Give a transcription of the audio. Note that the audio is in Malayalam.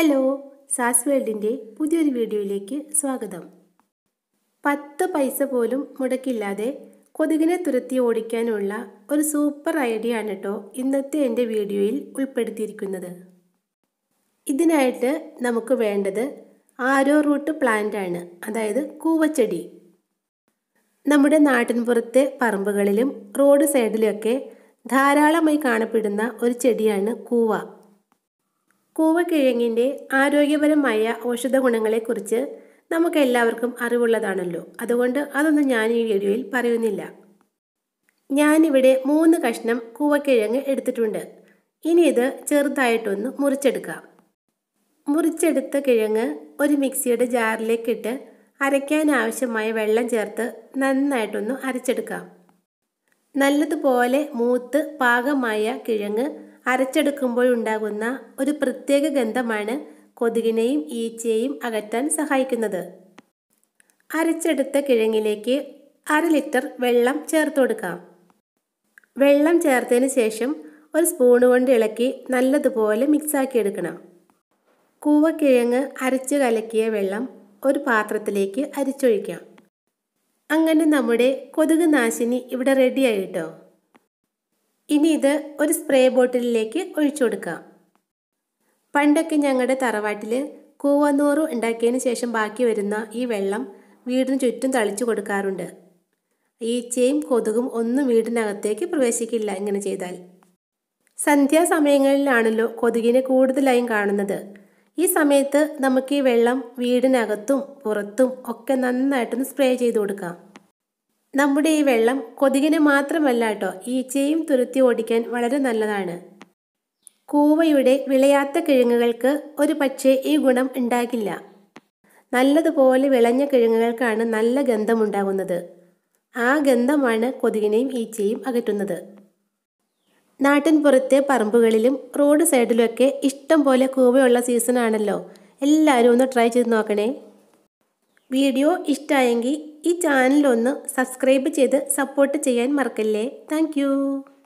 ഹലോ സാസ് വേൾഡിൻ്റെ പുതിയൊരു വീഡിയോയിലേക്ക് സ്വാഗതം പത്ത് പൈസ പോലും മുടക്കില്ലാതെ കൊതുകിനെ തുരത്തി ഓടിക്കാനുള്ള ഒരു സൂപ്പർ ഐഡിയ ആണ് കേട്ടോ ഇന്നത്തെ എൻ്റെ വീഡിയോയിൽ ഉൾപ്പെടുത്തിയിരിക്കുന്നത് ഇതിനായിട്ട് നമുക്ക് വേണ്ടത് ആരോ റൂട്ട് പ്ലാന്റ് ആണ് അതായത് കൂവച്ചെടി നമ്മുടെ നാട്ടിൻപുറത്തെ പറമ്പുകളിലും റോഡ് സൈഡിലൊക്കെ ധാരാളമായി കാണപ്പെടുന്ന ഒരു ചെടിയാണ് കൂവ കൂവക്കിഴങ്ങിൻ്റെ ആരോഗ്യപരമായ ഔഷധ ഗുണങ്ങളെക്കുറിച്ച് നമുക്ക് എല്ലാവർക്കും അറിവുള്ളതാണല്ലോ അതുകൊണ്ട് അതൊന്നും ഞാൻ ഈ വീഡിയോയിൽ പറയുന്നില്ല ഞാനിവിടെ മൂന്ന് കഷ്ണം കൂവക്കിഴങ്ങ് എടുത്തിട്ടുണ്ട് ഇനി ഇത് ചെറുതായിട്ടൊന്ന് മുറിച്ചെടുക്കാം മുറിച്ചെടുത്ത കിഴങ്ങ് ഒരു മിക്സിയുടെ ജാറിലേക്കിട്ട് അരയ്ക്കാനാവശ്യമായ ആവശ്യമായ വെള്ളം ചേർത്ത് നന്നായിട്ടൊന്ന് അരച്ചെടുക്കാം നല്ലതുപോലെ മൂത്ത് പാകമായ കിഴങ്ങ് അരച്ചെടുക്കുമ്പോൾ ഉണ്ടാകുന്ന ഒരു പ്രത്യേക ഗന്ധമാണ് കൊതുകിനെയും ഈച്ചയെയും അകറ്റാൻ സഹായിക്കുന്നത് അരച്ചെടുത്ത കിഴങ്ങിലേക്ക് അര ലിറ്റർ വെള്ളം ചേർത്ത് കൊടുക്കാം വെള്ളം ചേർത്തതിന് ശേഷം ഒരു സ്പൂൺ കൊണ്ട് ഇളക്കി നല്ലതുപോലെ മിക്സാക്കി എടുക്കണം കൂവക്കിഴങ്ങ് അരച്ച് കലക്കിയ വെള്ളം ഒരു പാത്രത്തിലേക്ക് അരിച്ചൊഴിക്കാം അങ്ങനെ നമ്മുടെ കൊതുക് നാശിനി ഇവിടെ റെഡിയായിട്ടോ ഇനി ഇത് ഒരു സ്പ്രേ ബോട്ടിലിലേക്ക് ഒഴിച്ചു കൊടുക്കാം പണ്ടൊക്കെ ഞങ്ങളുടെ തറവാട്ടിൽ കൂവന്നൂറ് ഉണ്ടാക്കിയതിന് ശേഷം ബാക്കി വരുന്ന ഈ വെള്ളം വീടിന് ചുറ്റും തളിച്ചു കൊടുക്കാറുണ്ട് ഈച്ചയും കൊതുകും ഒന്നും വീടിനകത്തേക്ക് പ്രവേശിക്കില്ല ഇങ്ങനെ ചെയ്താൽ സന്ധ്യാസമയങ്ങളിലാണല്ലോ കൊതുകിനെ കൂടുതലായും കാണുന്നത് ഈ സമയത്ത് നമുക്ക് ഈ വെള്ളം വീടിനകത്തും പുറത്തും ഒക്കെ നന്നായിട്ടൊന്ന് സ്പ്രേ ചെയ്ത് കൊടുക്കാം നമ്മുടെ ഈ വെള്ളം കൊതുകിന് മാത്രമല്ല കേട്ടോ ഈച്ചയും തുരുത്തി ഓടിക്കാൻ വളരെ നല്ലതാണ് കൂവയുടെ വിളയാത്ത കിഴങ്ങുകൾക്ക് ഒരു പക്ഷേ ഈ ഗുണം ഉണ്ടാകില്ല നല്ലതുപോലെ വിളഞ്ഞ കിഴങ്ങുകൾക്കാണ് നല്ല ഗന്ധമുണ്ടാകുന്നത് ആ ഗന്ധമാണ് കൊതുകിനെയും ഈച്ചയും അകറ്റുന്നത് നാട്ടിൻ പുറത്തെ പറമ്പുകളിലും റോഡ് സൈഡിലുമൊക്കെ ഇഷ്ടം പോലെ കൂവയുള്ള സീസണാണല്ലോ എല്ലാവരും ഒന്ന് ട്രൈ ചെയ്ത് നോക്കണേ വീഡിയോ ഇഷ്ടമായെങ്കിൽ ഈ ചാനലൊന്ന് സബ്സ്ക്രൈബ് ചെയ്ത് സപ്പോർട്ട് ചെയ്യാൻ മറക്കല്ലേ താങ്ക്